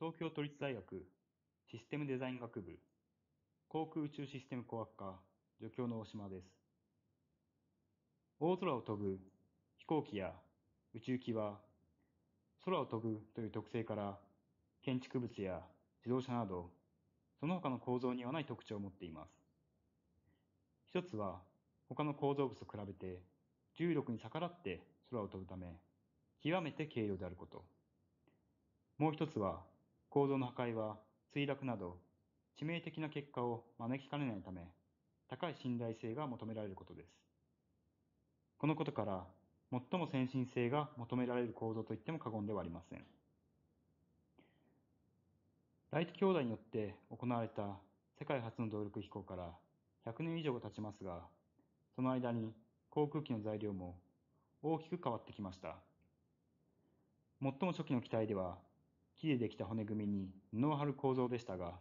東京都立大学システムデザイン学部航空宇宙システム工学科助教の大島です。大空を飛ぶ飛行機や宇宙機は空を飛ぶという特性から建築物や自動車などその他の構造にはない特徴を持っています。一つは他の構造物と比べて重力に逆らって空を飛ぶため極めて軽量であること。もう一つは構造の破壊は墜落など致命的な結果を招きかねないため、高い信頼性が求められることです。このことから、最も先進性が求められる構造といっても過言ではありません。ライト兄弟によって行われた世界初の動力飛行から100年以上が経ちますが、その間に航空機の材料も大きく変わってきました。最も初期の機体では木でできた骨組みに布を張る構造でしたが、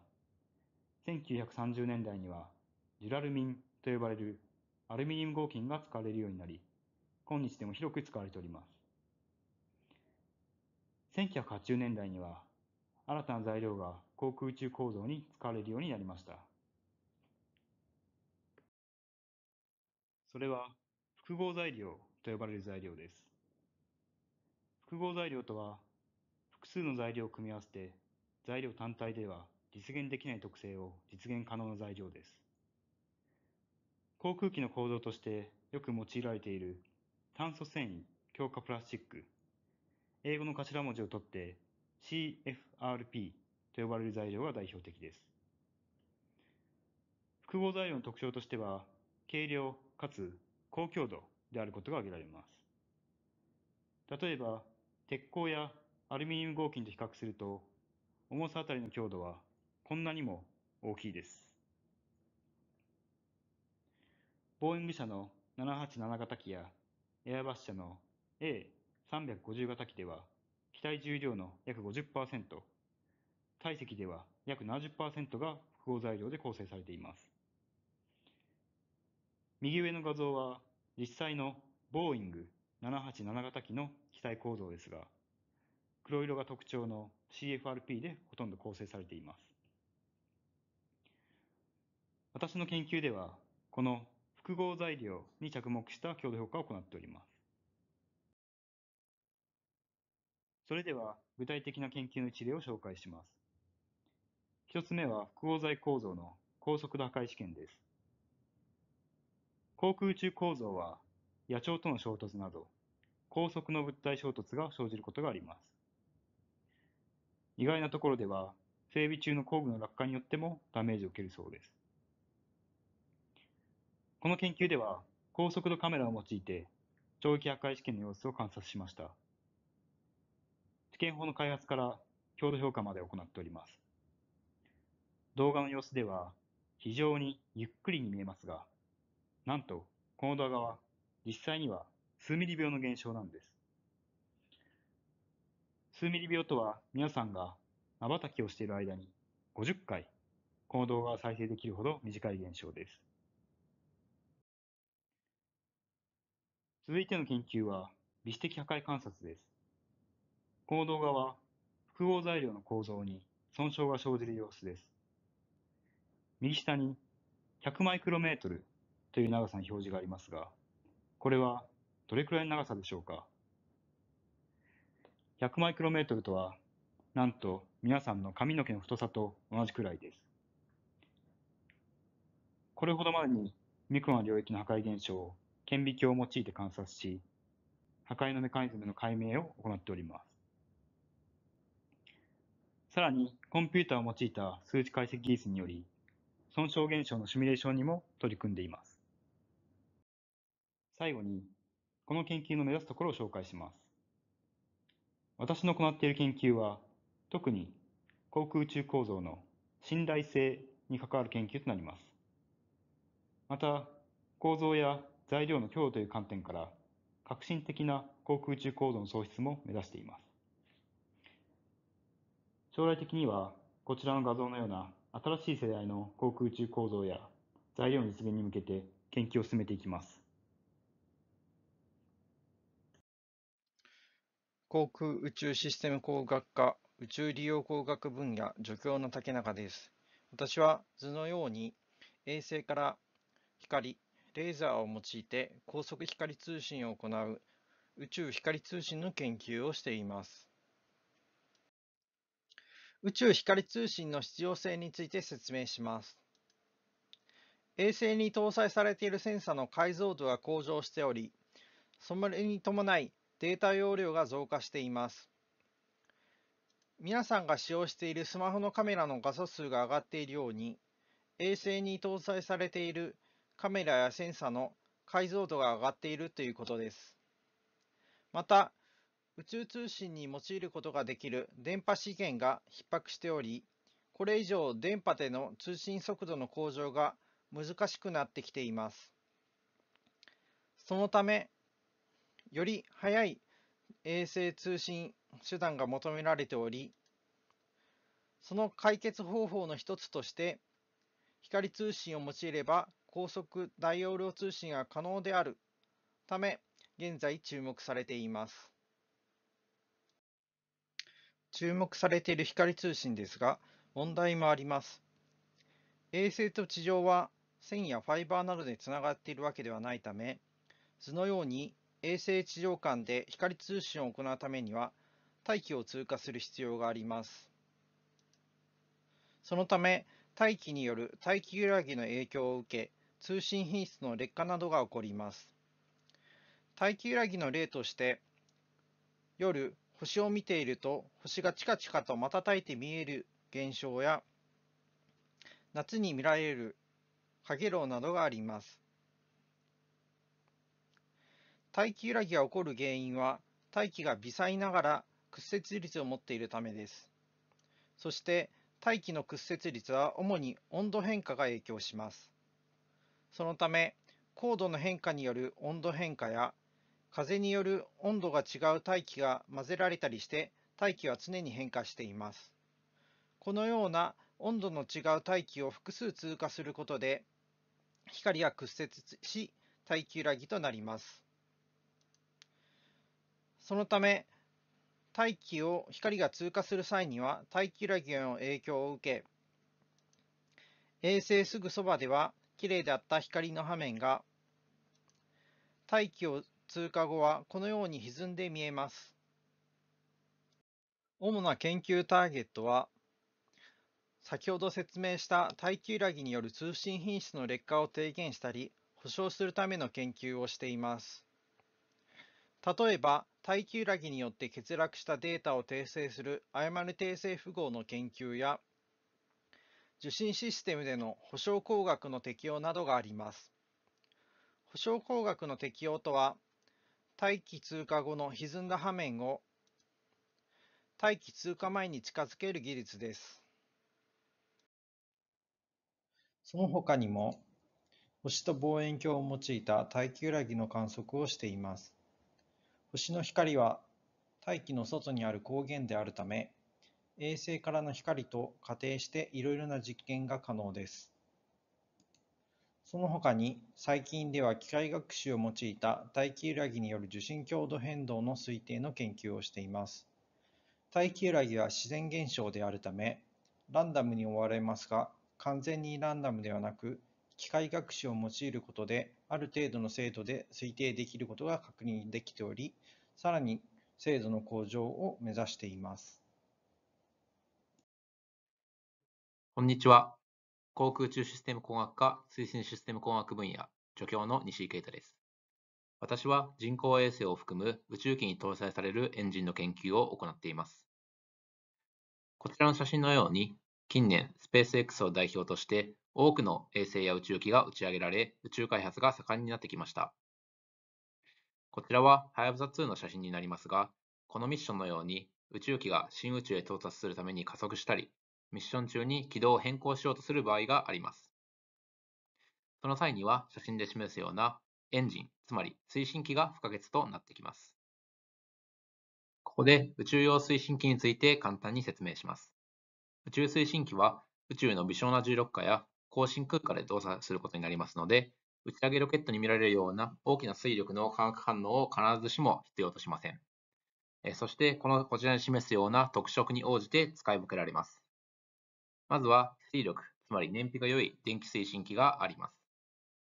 1930年代にはジュラルミンと呼ばれるアルミニウム合金が使われるようになり、今日でも広く使われております。1980年代には新たな材料が航空宇宙構造に使われるようになりました。それは複合材料と呼ばれる材料です。複合材料とは複数の材料を組み合わせて、材料単体では実現できない特性を実現可能な材料です。航空機の構造としてよく用いられている炭素繊維強化プラスチック、英語の頭文字を取って CFRP と呼ばれる材料が代表的です。複合材料の特徴としては、軽量かつ高強度であることが挙げられます。例えば、鉄鋼やアルミニウム合金と比較すると、重さあたりの強度はこんなにも大きいです。ボーイング社の787型機やエアバス社の A350 型機では、機体重量の約50%、体積では約70%が複合材料で構成されています。右上の画像は実際のボーイング787型機の機体構造ですが、黒色が特徴の CFRP でほとんど構成されています。私の研究では、この複合材料に着目した強度評価を行っております。それでは、具体的な研究の一例を紹介します。一つ目は複合材構造の高速度破壊試験です。航空宇宙構造は、野鳥との衝突など、高速の物体衝突が生じることがあります。意外なところでは、整備中の工具の落下によってもダメージを受けるそうです。この研究では、高速度カメラを用いて、長期破壊試験の様子を観察しました。試験法の開発から強度評価まで行っております。動画の様子では、非常にゆっくりに見えますが、なんと、この動画は実際には数ミリ秒の減少なんです。数ミリ秒とは皆さんが瞬きをしている間に50回この動画が再生できるほど短い現象です。続いての研究は微子的破壊観察です。この動画は複合材料の構造に損傷が生じる様子です。右下に100マイクロメートルという長さの表示がありますが、これはどれくらいの長さでしょうか100マイクロメートルとは、なんと皆さんの髪の毛の太さと同じくらいです。これほどまでにミクロの領域の破壊現象を顕微鏡を用いて観察し、破壊のメカニズムの解明を行っております。さらに、コンピューターを用いた数値解析技術により、損傷現象のシミュレーションにも取り組んでいます。最後に、この研究の目指すところを紹介します。私の行っている研究は、特に航空宇宙構造の信頼性に関わる研究となります。また、構造や材料の強度という観点から、革新的な航空宇宙構造の創出も目指しています。将来的には、こちらの画像のような新しい世代の航空宇宙構造や材料の実現に向けて研究を進めていきます。航空宇宙システム工学科宇宙利用工学分野助教の竹中です。私は図のように衛星から光、レーザーを用いて高速光通信を行う宇宙光通信の研究をしています。宇宙光通信の必要性について説明します。衛星に搭載されているセンサの解像度が向上しており、それに伴いデータ容量が増加しています。皆さんが使用しているスマホのカメラの画素数が上がっているように、衛星に搭載されているカメラやセンサの解像度が上がっているということです。また、宇宙通信に用いることができる電波資源が逼迫しており、これ以上電波での通信速度の向上が難しくなってきています。そのため、より速い衛星通信手段が求められておりその解決方法の一つとして光通信を用いれば高速大容量通信が可能であるため現在注目されています注目されている光通信ですが問題もあります衛星と地上は線やファイバーなどでつながっているわけではないため図のように衛星地上間で光通信を行うためには大気を通過する必要があります。そのため大気による大気揺らぎの影響を受け通信品質の劣化などが起こります。大気揺らぎの例として夜星を見ていると星がチカチカと瞬いて見える現象や夏に見られるハゲロウなどがあります。大気揺らぎが起こる原因は、大気が微細ながら屈折率を持っているためです。そして、大気の屈折率は主に温度変化が影響します。そのため、高度の変化による温度変化や、風による温度が違う大気が混ぜられたりして、大気は常に変化しています。このような温度の違う大気を複数通過することで、光が屈折し、大気揺らぎとなります。そのため、大気を光が通過する際には大気揺らぎの影響を受け、衛星すぐそばでは綺麗であった光の波面が大気を通過後はこのように歪んで見えます。主な研究ターゲットは先ほど説明した大気揺らぎによる通信品質の劣化を低減したり保証するための研究をしています。例えば、耐久ラギによって欠落したデータを訂正する誤る訂正符号の研究や、受信システムでの保証工学の適用などがあります。保証工学の適用とは、待機通過後の歪んだ波面を待機通過前に近づける技術です。その他にも、星と望遠鏡を用いた耐久ラギの観測をしています。星の光は大気の外にある光源であるため、衛星からの光と仮定していろいろな実験が可能です。その他に、最近では機械学習を用いた大気揺らぎによる受信強度変動の推定の研究をしています。大気揺らぎは自然現象であるため、ランダムに追われますが、完全にランダムではなく、機械学習を用いることで、ある程度の精度で推定できることが確認できており、さらに精度の向上を目指しています。こんにちは。航空宇宙システム工学科推進システム工学分野助教の西井啓太です。私は人工衛星を含む宇宙機に搭載されるエンジンの研究を行っています。こちらの写真のように、近年、スペース X を代表として多くの衛星や宇宙機が打ち上げられ、宇宙開発が盛んになってきました。こちらは、はやぶさ2の写真になりますが、このミッションのように、宇宙機が新宇宙へ到達するために加速したり、ミッション中に軌道を変更しようとする場合があります。その際には、写真で示すようなエンジン、つまり推進機が不可欠となってきます。ここで宇宙用推進機について簡単に説明します。宇宙推進機は宇宙の微小な重力下や高真空かで動作することになりますので、打ち上げロケットに見られるような大きな水力の化学反応を必ずしも必要としません。そして、このこちらに示すような特色に応じて使い分けられます。まずは水力、つまり燃費が良い電気推進器があります。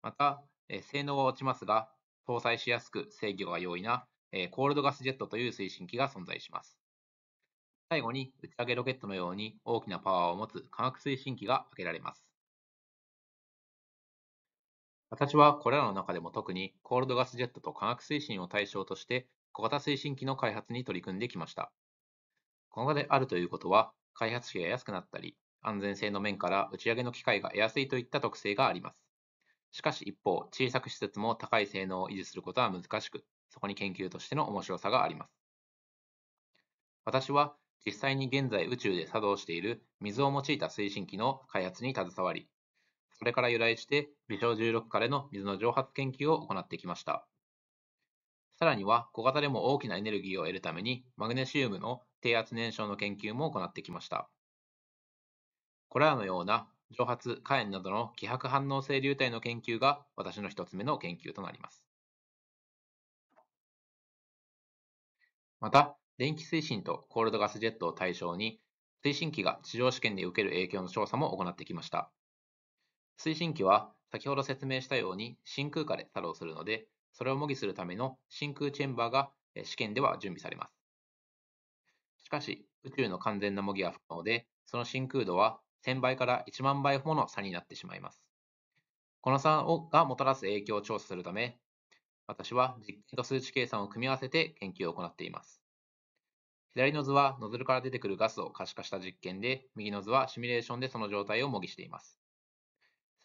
また、性能は落ちますが、搭載しやすく制御が容易なコールドガスジェットという推進器が存在します。最後に打ち上げロケットのように大きなパワーを持つ化学推進器が挙げられます。私はこれらの中でも特にコールドガスジェットと化学推進を対象として小型推進機の開発に取り組んできました。このであるということは、開発費が安くなったり、安全性の面から打ち上げの機会が得やすいといった特性があります。しかし一方、小さく施設も高い性能を維持することは難しく、そこに研究としての面白さがあります。私は実際に現在宇宙で作動している水を用いた推進機の開発に携わり、それから由来して、微小重力からの水の蒸発研究を行ってきました。さらには、小型でも大きなエネルギーを得るために、マグネシウムの低圧燃焼の研究も行ってきました。これらのような蒸発、火炎などの希薄反応性流体の研究が私の一つ目の研究となります。また、電気推進とコールドガスジェットを対象に、推進機が地上試験で受ける影響の調査も行ってきました。推進機は先ほど説明したように真空下で作動するので、それを模擬するための真空チェンバーが試験では準備されます。しかし、宇宙の完全な模擬は不可能で、その真空度は1000倍から1万倍ほどの差になってしまいます。この差がもたらす影響を調査するため、私は実験と数値計算を組み合わせて研究を行っています。左の図はノズルから出てくるガスを可視化した実験で、右の図はシミュレーションでその状態を模擬しています。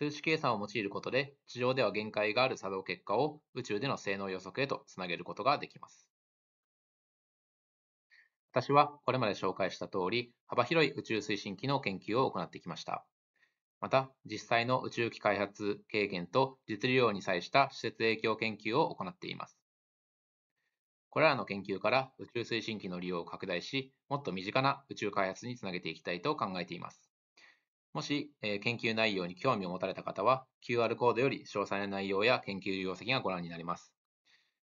数値計算を用いることで、地上では限界がある作動結果を宇宙での性能予測へとつなげることができます。私はこれまで紹介した通り、幅広い宇宙推進機の研究を行ってきました。また、実際の宇宙機開発経験と実利用に際した施設影響研究を行っています。これらの研究から宇宙推進機の利用を拡大し、もっと身近な宇宙開発につなげていきたいと考えています。もし、えー、研究内容に興味を持たれた方は、QR コードより詳細な内容や研究業績がご覧になります。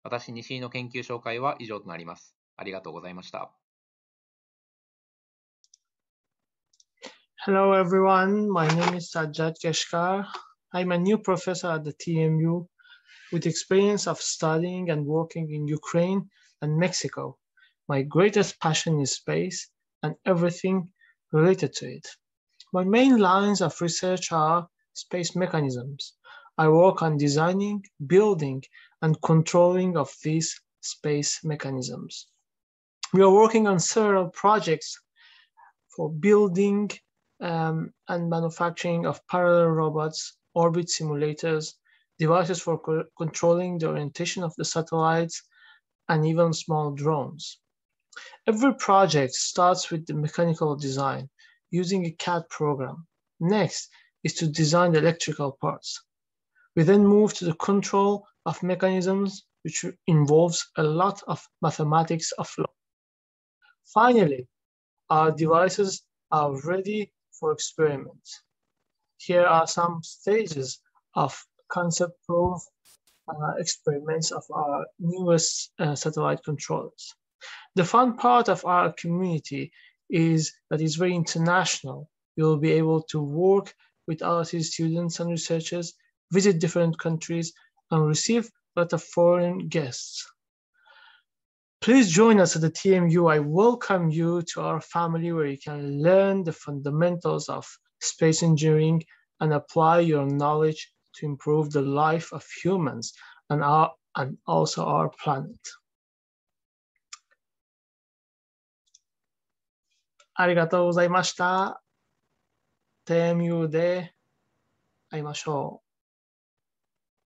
私、西井の研究紹介は以上となります。ありがとうございました。Hello, everyone. My name is Sajjad Keshkar. I'm a new professor at the TMU with experience of studying and working in Ukraine and Mexico. My greatest passion is space and everything related to it. My main lines of research are space mechanisms. I work on designing, building, and controlling of these space mechanisms. We are working on several projects for building um, and manufacturing of parallel robots, orbit simulators, devices for co controlling the orientation of the satellites, and even small drones. Every project starts with the mechanical design, using a CAD program. Next is to design the electrical parts. We then move to the control of mechanisms, which involves a lot of mathematics of law. Finally, our devices are ready for experiments. Here are some stages of concept proof uh, experiments of our newest uh, satellite controllers. The fun part of our community is that it's very international. You'll be able to work with artists, students, and researchers, visit different countries, and receive a lot of foreign guests. Please join us at the TMU. I welcome you to our family where you can learn the fundamentals of space engineering and apply your knowledge to improve the life of humans and, our, and also our planet. ありがとうございました。テーミューで会いましょう。